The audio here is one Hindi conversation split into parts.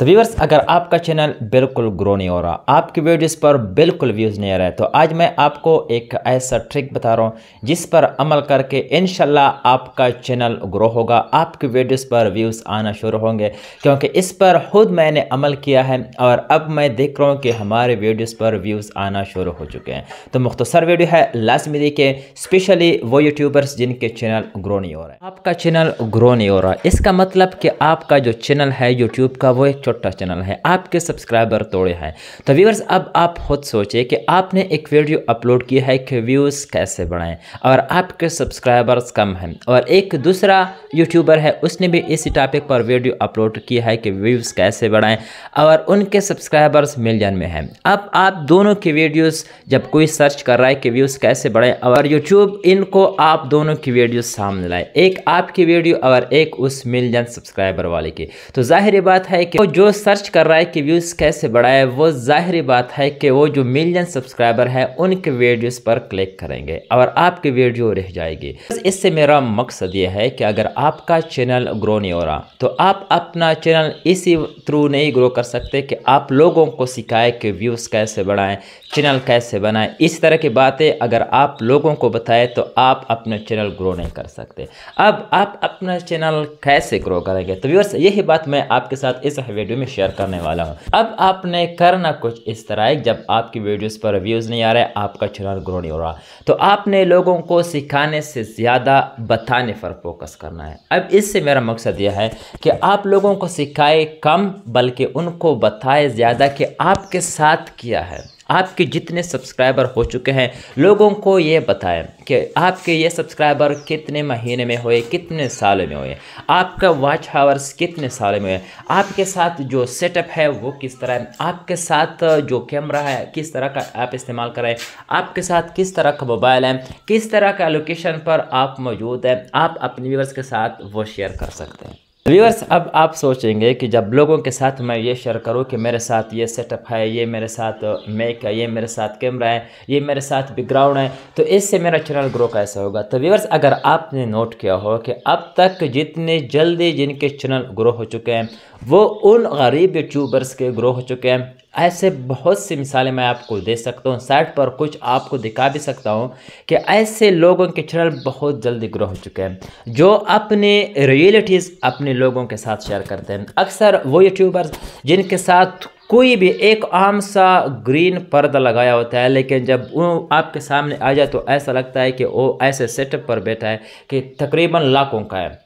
तो व्यूवर्स अगर आपका चैनल बिल्कुल ग्रो नहीं हो रहा आपकी वीडियोस पर बिल्कुल व्यूज़ नहीं आ रहा है तो आज मैं आपको एक ऐसा ट्रिक बता रहा हूँ जिस पर अमल करके इन आपका चैनल ग्रो होगा आपकी वीडियोस पर व्यूज़ आना शुरू होंगे क्योंकि इस पर खुद मैंने अमल किया है और अब मैं देख रहा हूँ कि हमारे वीडियोज़ पर व्यूज़ आना शुरू हो चुके हैं तो मुख्तसर वीडियो है लाजमी देखिए स्पेशली वो यूट्यूबर्स जिनके चैनल ग्रो नहीं हो रहा है आपका चैनल ग्रो नहीं हो रहा इसका मतलब कि आपका जो चैनल है यूट्यूब का वो एक छोटा चैनल है आपके सब्सक्राइबर तोड़े हैं तो व्यूवर्स अब आप खुद सोचें कि आपने एक वीडियो अपलोड किया है कि व्यूज़ कैसे बढ़ाएं और आपके सब्सक्राइबर्स कम हैं और एक दूसरा यूट्यूबर है उसने भी इसी टॉपिक पर वीडियो अपलोड किया है कि व्यूज़ कैसे बढ़ाएं और उनके सब्सक्राइबर्स मिलियन में हैं अब आप दोनों की वीडियोज़ जब कोई सर्च कर रहा है कि व्यूज़ कैसे बढ़ाएं और यूट्यूब इनको आप दोनों की वीडियो सामने लाए एक आपकी वीडियो और एक उस मिलियन सब्सक्राइबर वाले की तो जाहिर बात है कि जो जो सर्च कर रहा है कि व्यूज़ कैसे बढ़ाए वो जाहिर बात है कि वो जो मिलियन सब्सक्राइबर हैं उनके वीडियोस पर क्लिक करेंगे और आपकी वीडियो रह जाएगी इससे मेरा मकसद ये है कि अगर आपका चैनल ग्रो नहीं हो रहा तो आप अपना चैनल इसी थ्रू नहीं ग्रो कर सकते कि आप लोगों को सिखाए कि व्यूज़ कैसे बढ़ाएँ चैनल कैसे बनाएँ इस तरह की बातें अगर आप लोगों को बताएं तो आप अपना चैनल ग्रो नहीं कर सकते अब आप अपना चैनल कैसे ग्रो करेंगे तो व्यूअर्स यही बात मैं आपके साथ इस वीडियो वीडियो में शेयर करने वाला हूँ अब आपने करना कुछ इस तरह है जब आपकी वीडियोस पर व्यूज़ नहीं आ रहे आपका चैनल ग्रो नहीं हो रहा तो आपने लोगों को सिखाने से ज़्यादा बताने पर फोकस करना है अब इससे मेरा मकसद यह है कि आप लोगों को सिखाए कम बल्कि उनको बताए ज़्यादा कि आपके साथ किया है आपके जितने सब्सक्राइबर हो चुके हैं लोगों को ये बताएं कि आपके ये सब्सक्राइबर कितने महीने में हुए कितने साल में हुए आपका वॉच हावर्स कितने साल में हुए आपके साथ जो सेटअप है वो किस तरह है आपके साथ जो कैमरा है किस तरह का आप इस्तेमाल करें आपके साथ किस तरह का मोबाइल है किस तरह का लोकेशन पर आप मौजूद हैं आप अपने व्यवर्स के साथ वो शेयर कर सकते हैं व्यूअर्स अब आप सोचेंगे कि जब लोगों के साथ मैं ये शेयर करूं कि मेरे साथ ये सेटअप है ये मेरे साथ मेक है ये मेरे साथ कैमरा है ये मेरे साथ बैकग्राउंड है तो इससे मेरा चैनल ग्रो कैसे होगा तो व्यूअर्स अगर आपने नोट किया हो कि अब तक जितने जल्दी जिनके चैनल ग्रो हो चुके हैं वो उन गरीब यूट्यूबर्स के ग्रो हो चुके हैं ऐसे बहुत सी मिसालें मैं आपको दे सकता हूँ साइट पर कुछ आपको दिखा भी सकता हूँ कि ऐसे लोगों के चैनल बहुत जल्दी ग्रो हो चुके हैं जो अपने रियलिटीज़ अपने लोगों के साथ शेयर करते हैं अक्सर वो यूट्यूबर्स जिनके साथ कोई भी एक आम सा ग्रीन पर्दा लगाया होता है लेकिन जब वो आपके सामने आ जाए तो ऐसा लगता है कि वो ऐसे सेटअप पर बैठा है कि तकरीबन लाखों का है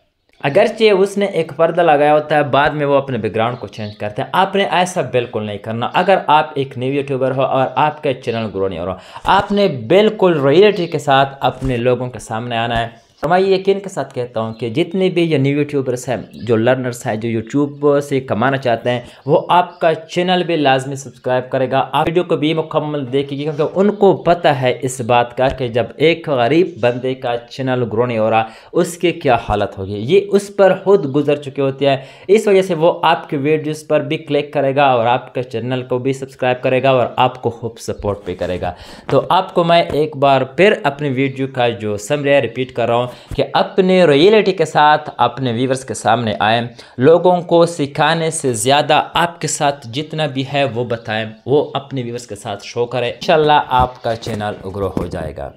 अगरचे उसने एक पर्दा लगाया होता है बाद में वो अपने बैकग्राउंड को चेंज करते हैं आपने ऐसा बिल्कुल नहीं करना अगर आप एक न्यू यूट्यूबर हो और आपका चैनल ग्रो नहीं हो रहा आपने बिल्कुल रियलिटी के साथ अपने लोगों के सामने आना है तो मैं यकीन के साथ कहता हूँ कि जितने भी ये न्यू यूट्यूबर्स हैं जो लर्नर्स हैं जो यूट्यूब से कमाना चाहते हैं वो आपका चैनल भी लाजमी सब्सक्राइब करेगा आप वीडियो को भी मुकम्मल देखेगी क्योंकि उनको पता है इस बात का कि जब एक गरीब बंदे का चैनल ग्रो नहीं हो रहा उसकी क्या हालत होगी ये उस पर खुद गुजर चुके होते हैं इस वजह से वो आपके वीडियोज़ पर भी क्लिक करेगा और आपके चैनल को भी सब्सक्राइब करेगा और आपको खूब सपोर्ट भी करेगा तो आपको मैं एक बार फिर अपनी वीडियो का जो समय रिपीट कर रहा हूँ कि अपने रियलिटी के साथ अपने व्यूवर्स के सामने आए लोगों को सिखाने से ज़्यादा आपके साथ जितना भी है वो बताएं वो अपने व्यूवर्स के साथ शो करें इन आपका चैनल ग्रो हो जाएगा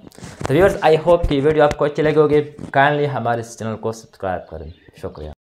तो व्यूवर्स आई होप कि वीडियो आपको अच्छी लगी होगी काइंडली हमारे इस चैनल को सब्सक्राइब करें शुक्रिया